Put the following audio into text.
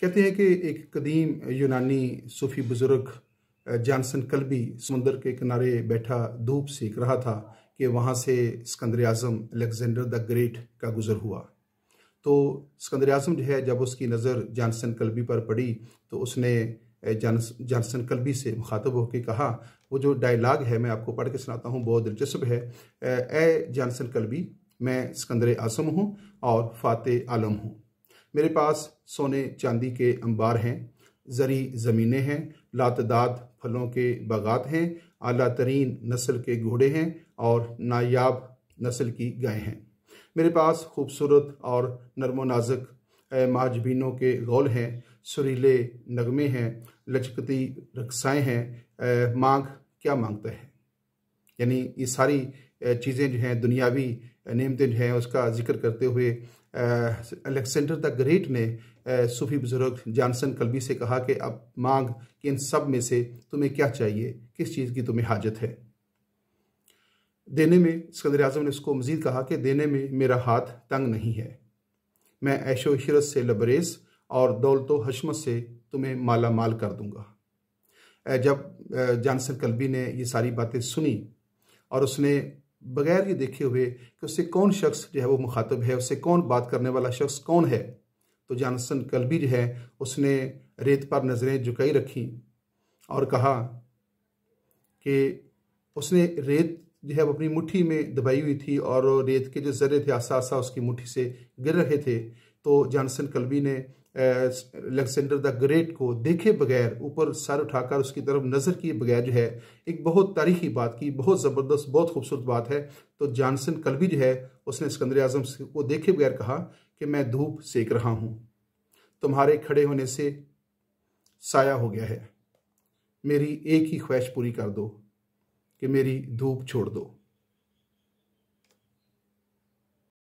कहते हैं कि एक कदीम यूनानी सूफी बुज़ुर्ग जानसन कलबी समुंदर के किनारे बैठा धूप सीख रहा था कि वहाँ से Sikandar Azam Alexander the great का गुज़र हुआ तो सिकंदर आज़म जो है जब उसकी नज़र जानसन कलबी पर पड़ी तो उसने जानसन कलबी से मुखातब होकर कहा वो जो डायलाग है मैं आपको पढ़ के सुनाता हूँ बहुत दिलचस्प है ए जानसन कलबी मैं सिकंदर आज़म हूँ और फ़ात आलम हूँ मेरे पास सोने चांदी के अंबार हैं जरी ज़मीनें हैं लातदाद फलों के बागात हैं अला तरीन नस्ल के घोड़े हैं और नायाब नस्ल की गायें हैं मेरे पास खूबसूरत और नरमो नाजक महाजबीनों के गौल हैं सुरीले नगमे हैं लचकती रकसाएँ हैं मांग क्या मांगता है यानी ये सारी चीज़ें जो हैं दुनियावी नियमतें जो हैं उसका जिक्र करते हुए अलेक्सेंडर द ग्रेट ने सूफी बुज़ुर्ग जानसन कलबी से कहा कि अब मांग कि इन सब में से तुम्हें क्या चाहिए किस चीज़ की तुम्हें हाजत है देने में सदर अजम ने उसको मज़ीद कहा कि देने में मेरा हाथ तंग नहीं है मैं ऐशो शरत से लबरेस और दौलत हशमत से तुम्हें माला माल कर दूंगा जब जानसन कलबी ने ये सारी बातें सुनी और उसने बगैर ये देखे हुए कि उससे कौन शख्स जो है वो मुखातब है उससे कौन बात करने वाला शख्स कौन है तो जानसन कलबी जो है उसने रेत पर नज़रें झुकाई रखी और कहा कि उसने रेत जो है वो अपनी मुट्ठी में दबाई हुई थी और रेत के जो ज़र्रे थे आसा आसा उसकी मुट्ठी से गिर रहे थे तो जॉनसन कल्बी ने अलेक्सेंडर द ग्रेट को देखे बगैर ऊपर सर उठाकर उसकी तरफ नज़र किए बगैर जो है एक बहुत तारीखी बात की बहुत ज़बरदस्त बहुत खूबसूरत बात है तो जॉनसन कल्बी जो है उसने सिकंदर आजम को देखे बगैर कहा कि मैं धूप सेक रहा हूँ तुम्हारे खड़े होने से साया हो गया है मेरी एक ही ख्वाहिश पूरी कर दो कि मेरी धूप छोड़ दो